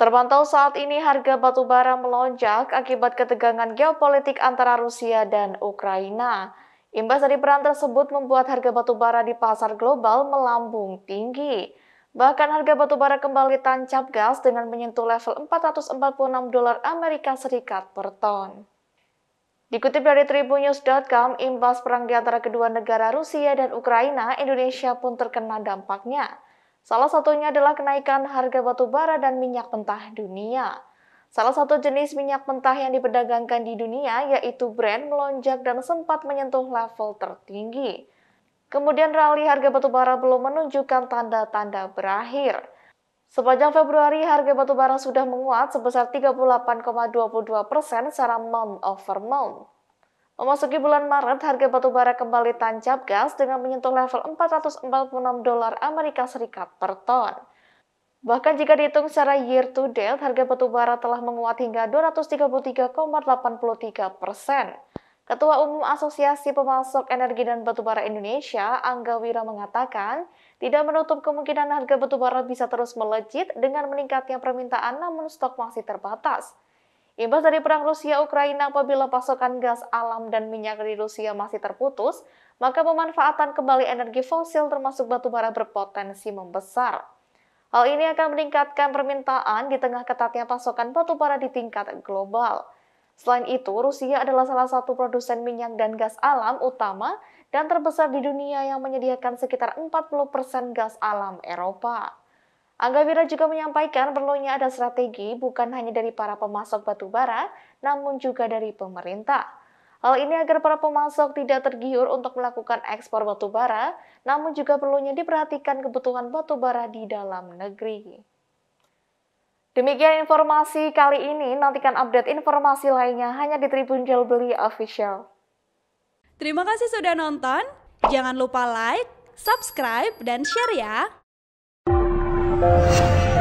Terpantau saat ini harga batubara melonjak akibat ketegangan geopolitik antara Rusia dan Ukraina. Imbas dari perang tersebut membuat harga batubara di pasar global melambung tinggi. Bahkan harga batubara kembali tancap gas dengan menyentuh level 446 dolar Amerika Serikat per ton. Dikutip dari tribunews.com, imbas perang di antara kedua negara Rusia dan Ukraina, Indonesia pun terkena dampaknya. Salah satunya adalah kenaikan harga batu bara dan minyak mentah dunia. Salah satu jenis minyak mentah yang diperdagangkan di dunia yaitu Brent melonjak dan sempat menyentuh level tertinggi. Kemudian rally harga batu bara belum menunjukkan tanda-tanda berakhir. Sepanjang Februari, harga batubara sudah menguat sebesar 38,22 persen secara month over month. Memasuki bulan Maret, harga batubara kembali tancap gas dengan menyentuh level 446 dolar Amerika Serikat per ton. Bahkan jika dihitung secara year to date, harga batubara telah menguat hingga 233,83 persen. Ketua Umum Asosiasi Pemasok Energi dan Batubara Indonesia, Angga Wira mengatakan, tidak menutup kemungkinan harga batubara bisa terus melejit dengan meningkatnya permintaan namun stok masih terbatas. Imbas dari perang Rusia-Ukraina apabila pasokan gas alam dan minyak di Rusia masih terputus, maka pemanfaatan kembali energi fosil termasuk batu bara berpotensi membesar. Hal ini akan meningkatkan permintaan di tengah ketatnya pasokan batu bara di tingkat global. Selain itu, Rusia adalah salah satu produsen minyak dan gas alam utama dan terbesar di dunia yang menyediakan sekitar 40% gas alam Eropa. Angga Wira juga menyampaikan perlunya ada strategi bukan hanya dari para pemasok batubara namun juga dari pemerintah. Hal ini agar para pemasok tidak tergiur untuk melakukan ekspor batubara namun juga perlunya diperhatikan kebutuhan batubara di dalam negeri. Demikian informasi kali ini, nantikan update informasi lainnya hanya di Tribun Jual Beli Official. Terima kasih sudah nonton, jangan lupa like, subscribe, dan share ya! Oh, my God.